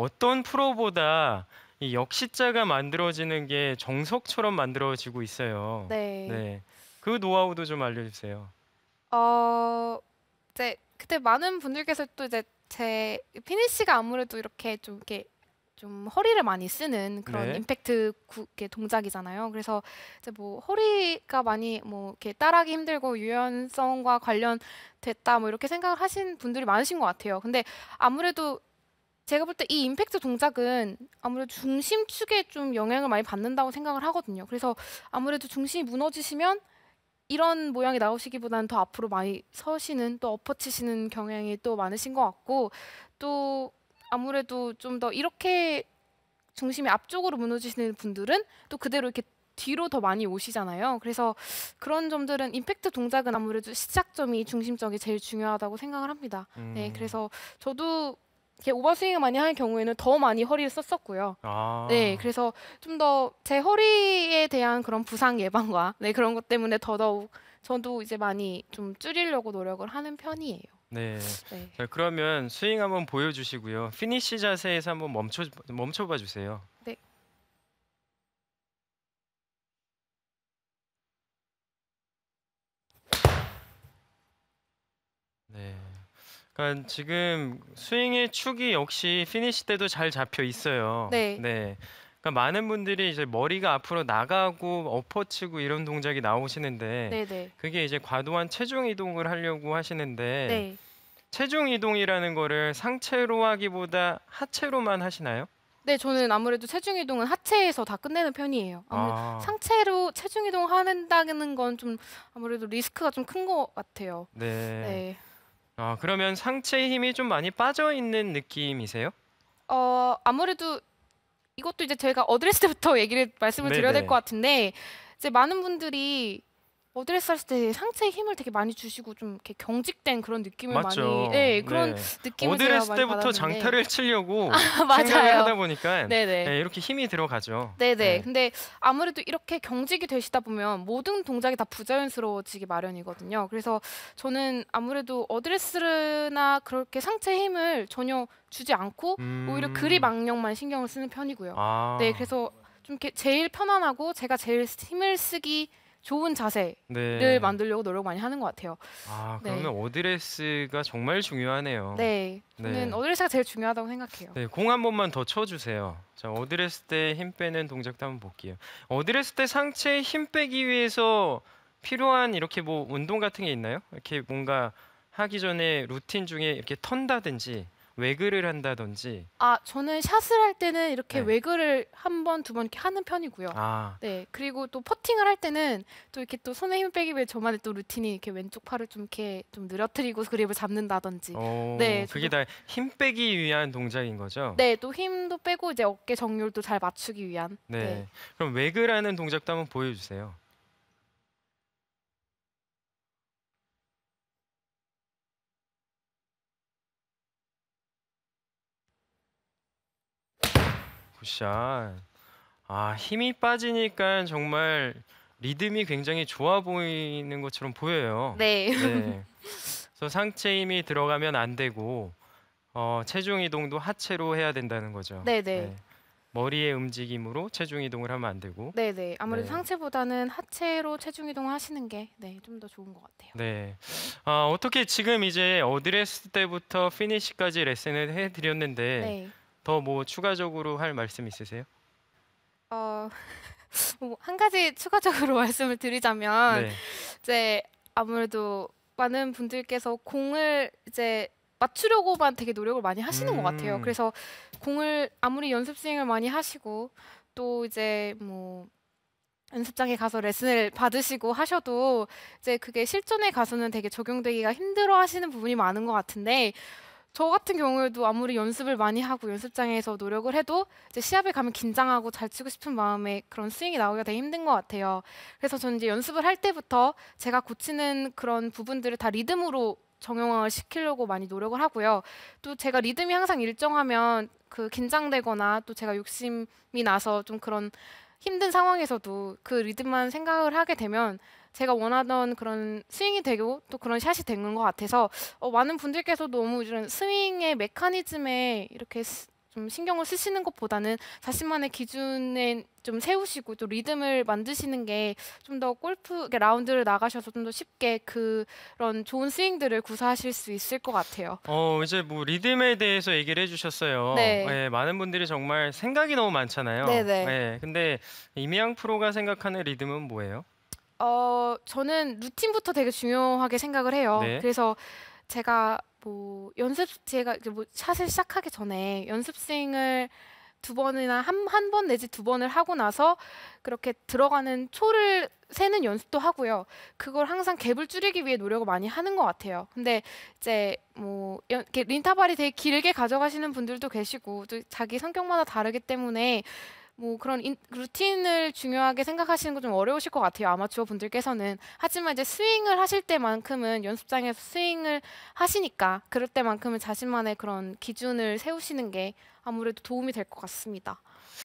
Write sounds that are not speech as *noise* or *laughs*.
어떤 프로보다 이 역시자가 만들어지는 게 정석처럼 만들어지고 있어요. 네. 네. 그 노하우도 좀 알려주세요. 어 이제 그때 많은 분들께서 또 이제 제 피니시가 아무래도 이렇게 좀 이렇게 좀 허리를 많이 쓰는 그런 네. 임팩트 구, 동작이잖아요. 그래서 이제 뭐 허리가 많이 뭐 이렇게 따라하기 힘들고 유연성과 관련됐다 뭐 이렇게 생각을 하신 분들이 많으신 것 같아요. 근데 아무래도 제가 볼 때 이 임팩트 동작은 아무래도 중심 축에 좀 영향을 많이 받는다고 생각을 하거든요. 그래서 아무래도 중심이 무너지시면 이런 모양이 나오시기보다는 더 앞으로 많이 서시는 또 엎어치시는 경향이 또 많으신 것 같고 또 아무래도 좀 더 이렇게 중심이 앞쪽으로 무너지시는 분들은 또 그대로 이렇게 뒤로 더 많이 오시잖아요. 그래서 그런 점들은 임팩트 동작은 아무래도 시작점이 중심점이 제일 중요하다고 생각을 합니다. 네, 음. 네, 그래서 저도 이렇게 오버스윙을 많이 하는 경우에는 더 많이 허리를 썼었고요. 아. 네, 그래서 좀 더 제 허리에 대한 그런 부상 예방과 *laughs* 네 그런 것 때문에 더더욱 저도 이제 많이 좀 줄이려고 노력을 하는 편이에요. 네. 네. 자, 그러면 스윙 한번 보여주시고요. 피니시 자세에서 한번 멈춰 멈춰봐 주세요. 네. 그러니까 지금 스윙의 축이 역시 피니시 때도 잘 잡혀 있어요. 네. 네. 그러니까 많은 분들이 이제 머리가 앞으로 나가고 엎어치고 이런 동작이 나오시는데 네네. 네. 그게 이제 과도한 체중 이동을 하려고 하시는데 네. 체중 이동이라는 거를 상체로 하기보다 하체로만 하시나요? 네, 저는 아무래도 체중 이동은 하체에서 다 끝내는 편이에요. 아. 상체로 체중 이동 하 한다는 건 좀 아무래도 리스크가 좀 큰 것 같아요. 네. 네. 아, 그러면 상체 힘이 좀 많이 빠져 있는 느낌이세요? 어, 아무래도 이것도 이제 저가 어드레스 때부터 *laughs* 얘기를 말씀을 드려야 될 것 같은데 이제 많은 분들이 어드레스 할 때 상체에 힘을 되게 많이 주시고 좀 이렇게 경직된 그런 느낌을 맞죠. 많이 예, 네 그런 네. 느낌을 어드레스 때부터 장타를 치려고 *laughs* 아, 생각을 하다 보니까 네, 이렇게 힘이 들어가죠. 네네. 네. 근데 아무래도 이렇게 경직이 되시다 보면 모든 동작이 다 부자연스러워지기 마련이거든요. 그래서 저는 아무래도 어드레스나 그렇게 상체 힘을 전혀 주지 않고 음... 오히려 그립 악력만 신경을 쓰는 편이고요. 아... 네 그래서 좀 이렇게 제일 편안하고 제가 제일 힘을 쓰기 좋은 자세를 네. 만들려고 노력 많이 하는 것 같아요. 아 네. 그러면 네. 어드레스가 정말 중요하네요. 네, 저는 네. 어드레스가 제일 중요하다고 생각해요. 네, 공한 번만 더 쳐주세요. 자, 어드레스 때 힘 빼는 동작도 한번 볼게요. 어드레스 때 상체 힘 빼기 위해서 필요한 이렇게 뭐 운동 같은 게 있나요? 이렇게 뭔가 하기 전에 루틴 중에 이렇게 턴다든지 외글을 한다든지 아 저는 샷을 할 때는 이렇게 네. 외글을 한번 두 번 이렇게 하는 편이고요. 아. 네 그리고 또 퍼팅을 할 때는 또 이렇게 또 손에 힘 빼기 위해 저만의 또 루틴이 이렇게 왼쪽 팔을 좀 이렇게 좀 늘어뜨리고 그립을 잡는다든지. 오, 네 그게 다 힘 빼기 위한 동작인 거죠. 네또 힘도 빼고 이제 어깨 정렬도 잘 맞추기 위한. 네, 네. 그럼 외글하는 동작도 한번 보여주세요. 샷아 힘이 빠지니까 정말 리듬이 굉장히 좋아 보이는 것처럼 보여요. 네. 네. 그래서 상체 힘이 들어가면 안 되고 어, 체중 이동도 하체로 해야 된다는 거죠. 네네. 네. 네. 머리의 움직임으로 체중 이동을 하면 안 되고. 네네. 네. 아무래도 네. 상체보다는 하체로 체중 이동을 하시는 게 좀더 네, 좋은 것 같아요. 네. 아, 어떻게 지금 이제 어드레스 때부터 피니시까지 레슨을 해드렸는데 더뭐 추가적으로 할 말씀 있으세요? 어, *laughs* 뭐 한 가지 추가적으로 *laughs* 말씀을 드리자면 네. 이제 아무래도 많은 분들께서 공을 이제 맞추려고만 되게 노력을 많이 하시는 음. 것 같아요. 음. 그래서 공을 아무리 연습 스윙을 많이 하시고 또 이제 뭐 연습장에 가서 레슨을 받으시고 하셔도 이제 그게 실전에 가서는 되게 적용되기가 힘들어 하시는 부분이 많은 것 같은데 저 같은 경우에도 아무리 연습을 많이 하고 연습장에서 노력을 해도 이제 시합에 가면 긴장하고 잘 치고 싶은 마음에 그런 스윙이 나오기가 되게 힘든 것 같아요. 그래서 저는 이제 연습을 할 때부터 제가 고치는 그런 부분들을 다 리듬으로 정형화를 시키려고 많이 노력을 하고요. 또 제가 리듬이 항상 일정하면 그 긴장되거나 또 제가 욕심이 나서 좀 그런 힘든 상황에서도 그 리듬만 생각을 하게 되면 제가 원하던 그런 스윙이 되고 또 그런 샷이 된 것 같아서 어, 많은 분들께서 너무 이런 스윙의 메커니즘에 이렇게 좀 신경을 쓰시는 것보다는 자신만의 기준에 좀 세우시고 또 리듬을 만드시는 게 좀 더 골프 라운드를 나가셔서 좀 더 쉽게 그런 좋은 스윙들을 구사하실 수 있을 것 같아요. 어 이제 뭐 리듬에 대해서 얘기를 해주셨어요. 네. 네 많은 분들이 정말 생각이 너무 많잖아요. 네네. 네. 네. 예, 근데 이미양 프로가 생각하는 리듬은 뭐예요? 어, 저는 루틴부터 되게 중요하게 생각을 해요. 네. 그래서 제가 뭐 연습 제가 뭐 샷을 시작하기 전에 연습생을 두 번이나 한 한 번 내지 두 번을 하고 나서 그렇게 들어가는 초를 세는 연습도 하고요. 그걸 항상 갭을 줄이기 위해 노력을 많이 하는 것 같아요. 근데 이제 뭐 연, 린타발이 되게 길게 가져가시는 분들도 계시고 또 자기 성격마다 다르기 때문에 뭐 그런 인, 루틴을 중요하게 생각하시는 건 좀 어려우실 것 같아요 아마추어 분들께서는 하지만 이제 스윙을 하실 때만큼은 연습장에서 스윙을 하시니까 그럴 때만큼은 자신만의 그런 기준을 세우시는 게 아무래도 도움이 될 것 같습니다.